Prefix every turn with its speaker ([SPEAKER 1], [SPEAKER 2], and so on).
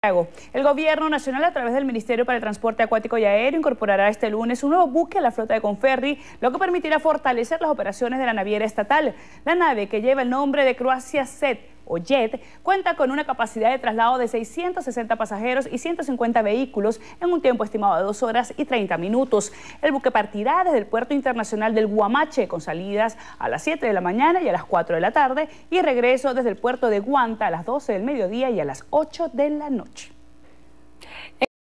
[SPEAKER 1] El Gobierno Nacional, a través del Ministerio para el Transporte Acuático y Aéreo, incorporará este lunes un nuevo buque a la flota de Conferri, lo que permitirá fortalecer las operaciones de la naviera estatal. La nave, que lleva el nombre de Croacia Set, o JET, cuenta con una capacidad de traslado de 660 pasajeros y 150 vehículos en un tiempo estimado de 2 horas y 30 minutos. El buque partirá desde el Puerto Internacional del Guamache con salidas a las 7 de la mañana y a las 4 de la tarde y regreso desde el puerto de Guanta a las 12 del mediodía y a las 8 de la noche.